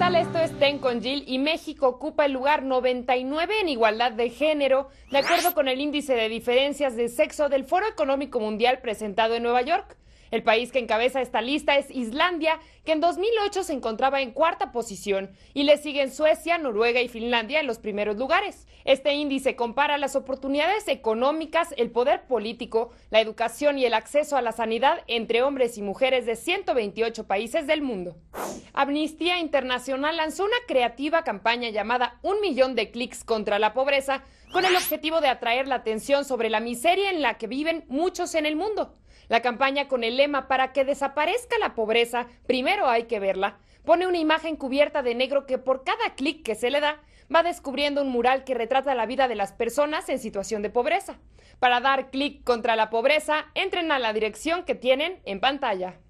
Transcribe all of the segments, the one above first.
tal? Esto es Ten con Jill y México ocupa el lugar 99 en igualdad de género, de acuerdo con el índice de diferencias de sexo del Foro Económico Mundial presentado en Nueva York. El país que encabeza esta lista es Islandia, que en 2008 se encontraba en cuarta posición, y le siguen Suecia, Noruega y Finlandia en los primeros lugares. Este índice compara las oportunidades económicas, el poder político, la educación y el acceso a la sanidad entre hombres y mujeres de 128 países del mundo. Amnistía Internacional lanzó una creativa campaña llamada Un millón de clics contra la pobreza con el objetivo de atraer la atención sobre la miseria en la que viven muchos en el mundo. La campaña con el lema para que desaparezca la pobreza, primero hay que verla, pone una imagen cubierta de negro que por cada clic que se le da va descubriendo un mural que retrata la vida de las personas en situación de pobreza. Para dar clic contra la pobreza, entren a la dirección que tienen en pantalla.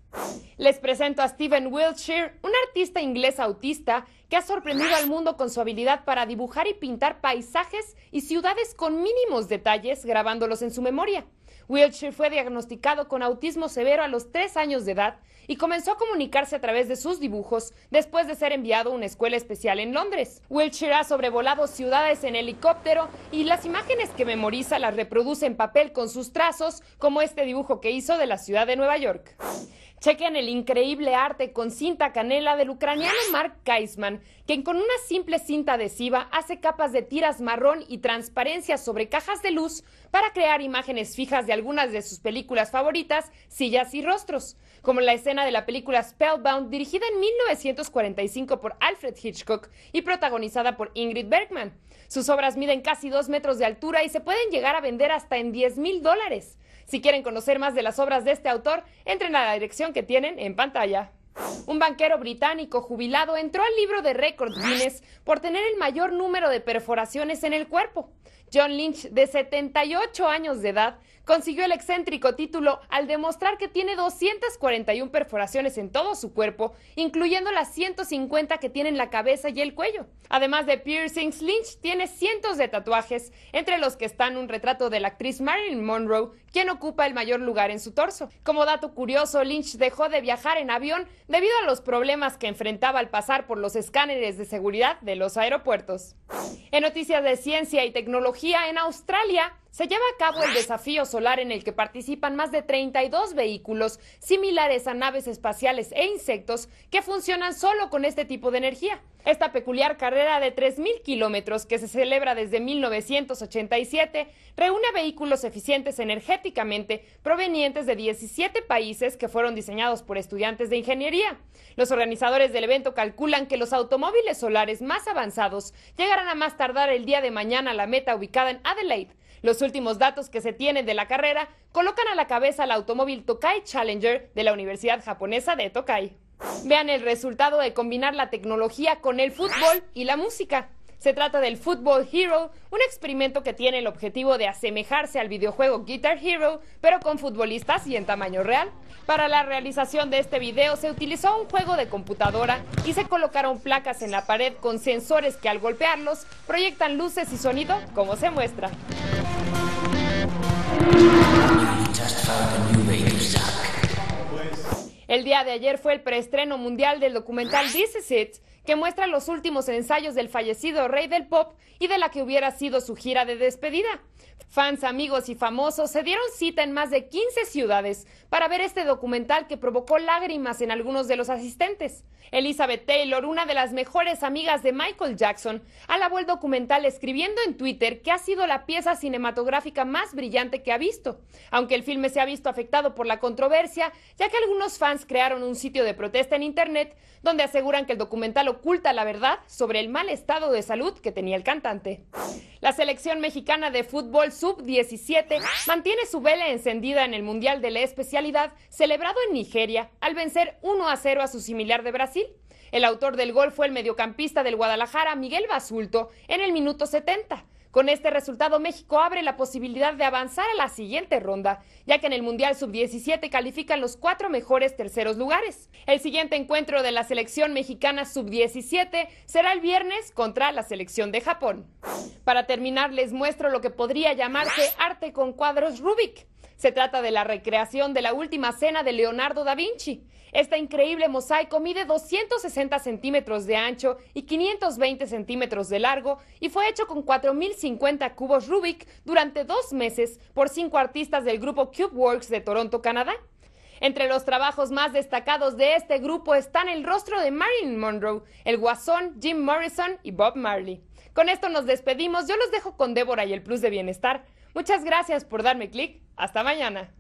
Les presento a Stephen Wiltshire, un artista inglés autista que ha sorprendido al mundo con su habilidad para dibujar y pintar paisajes y ciudades con mínimos detalles, grabándolos en su memoria. Wiltshire fue diagnosticado con autismo severo a los tres años de edad y comenzó a comunicarse a través de sus dibujos después de ser enviado a una escuela especial en Londres. Wiltshire ha sobrevolado ciudades en helicóptero y las imágenes que memoriza las reproduce en papel con sus trazos, como este dibujo que hizo de la ciudad de Nueva York. Chequen el increíble arte con cinta canela del ucraniano Mark Kaisman, quien con una simple cinta adhesiva hace capas de tiras marrón y transparencia sobre cajas de luz para crear imágenes fijas de algunas de sus películas favoritas, sillas y rostros, como la escena de la película Spellbound dirigida en 1945 por Alfred Hitchcock y protagonizada por Ingrid Bergman. Sus obras miden casi dos metros de altura y se pueden llegar a vender hasta en 10 mil dólares. Si quieren conocer más de las obras de este autor, entren a la dirección que tienen en pantalla. Un banquero británico jubilado entró al libro de récords Guinness por tener el mayor número de perforaciones en el cuerpo. John Lynch, de 78 años de edad, consiguió el excéntrico título al demostrar que tiene 241 perforaciones en todo su cuerpo, incluyendo las 150 que tiene en la cabeza y el cuello. Además de piercings, Lynch tiene cientos de tatuajes, entre los que están un retrato de la actriz Marilyn Monroe, quien ocupa el mayor lugar en su torso. Como dato curioso, Lynch dejó de viajar en avión debido a los problemas que enfrentaba al pasar por los escáneres de seguridad de los aeropuertos. En noticias de ciencia y tecnología, en Australia se lleva a cabo el desafío solar en el que participan más de 32 vehículos similares a naves espaciales e insectos que funcionan solo con este tipo de energía. Esta peculiar carrera de 3.000 kilómetros que se celebra desde 1987 reúne vehículos eficientes energéticamente provenientes de 17 países que fueron diseñados por estudiantes de ingeniería. Los organizadores del evento calculan que los automóviles solares más avanzados llegarán a más tardar el día de mañana a la meta ubicada en Adelaide los últimos datos que se tienen de la carrera colocan a la cabeza el automóvil Tokai Challenger de la Universidad Japonesa de Tokai. Vean el resultado de combinar la tecnología con el fútbol y la música. Se trata del Football Hero, un experimento que tiene el objetivo de asemejarse al videojuego Guitar Hero, pero con futbolistas y en tamaño real. Para la realización de este video se utilizó un juego de computadora y se colocaron placas en la pared con sensores que al golpearlos proyectan luces y sonido como se muestra. El día de ayer fue el preestreno mundial del documental This Is It que muestra los últimos ensayos del fallecido rey del pop y de la que hubiera sido su gira de despedida. Fans, amigos y famosos se dieron cita en más de 15 ciudades para ver este documental que provocó lágrimas en algunos de los asistentes. Elizabeth Taylor, una de las mejores amigas de Michael Jackson, alabó el documental escribiendo en Twitter que ha sido la pieza cinematográfica más brillante que ha visto, aunque el filme se ha visto afectado por la controversia, ya que algunos fans crearon un sitio de protesta en Internet donde aseguran que el documental oculta la verdad sobre el mal estado de salud que tenía el cantante. La selección mexicana de fútbol sub-17 mantiene su vela encendida en el Mundial de la Especialidad celebrado en Nigeria al vencer 1 a 0 a su similar de Brasil. El autor del gol fue el mediocampista del Guadalajara, Miguel Basulto, en el minuto 70. Con este resultado, México abre la posibilidad de avanzar a la siguiente ronda, ya que en el Mundial Sub-17 califican los cuatro mejores terceros lugares. El siguiente encuentro de la selección mexicana Sub-17 será el viernes contra la selección de Japón. Para terminar, les muestro lo que podría llamarse arte con cuadros Rubik. Se trata de la recreación de la última cena de Leonardo da Vinci. Este increíble mosaico mide 260 centímetros de ancho y 520 centímetros de largo y fue hecho con 4.050 cubos Rubik durante dos meses por cinco artistas del grupo Cube Works de Toronto, Canadá. Entre los trabajos más destacados de este grupo están el rostro de Marilyn Monroe, el guasón Jim Morrison y Bob Marley. Con esto nos despedimos, yo los dejo con Débora y el Plus de Bienestar. Muchas gracias por darme clic. Hasta mañana.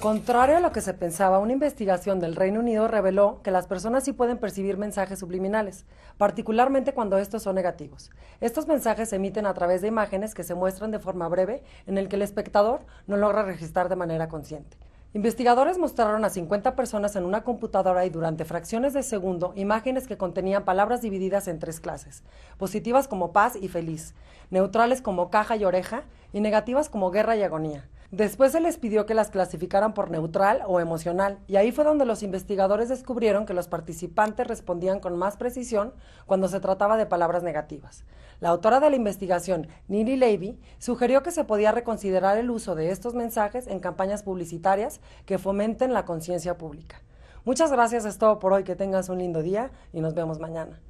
Contrario a lo que se pensaba, una investigación del Reino Unido reveló que las personas sí pueden percibir mensajes subliminales, particularmente cuando estos son negativos. Estos mensajes se emiten a través de imágenes que se muestran de forma breve en el que el espectador no logra registrar de manera consciente. Investigadores mostraron a 50 personas en una computadora y durante fracciones de segundo imágenes que contenían palabras divididas en tres clases, positivas como paz y feliz, neutrales como caja y oreja y negativas como guerra y agonía. Después se les pidió que las clasificaran por neutral o emocional, y ahí fue donde los investigadores descubrieron que los participantes respondían con más precisión cuando se trataba de palabras negativas. La autora de la investigación, Nini Levy, sugirió que se podía reconsiderar el uso de estos mensajes en campañas publicitarias que fomenten la conciencia pública. Muchas gracias, es todo por hoy, que tengas un lindo día y nos vemos mañana.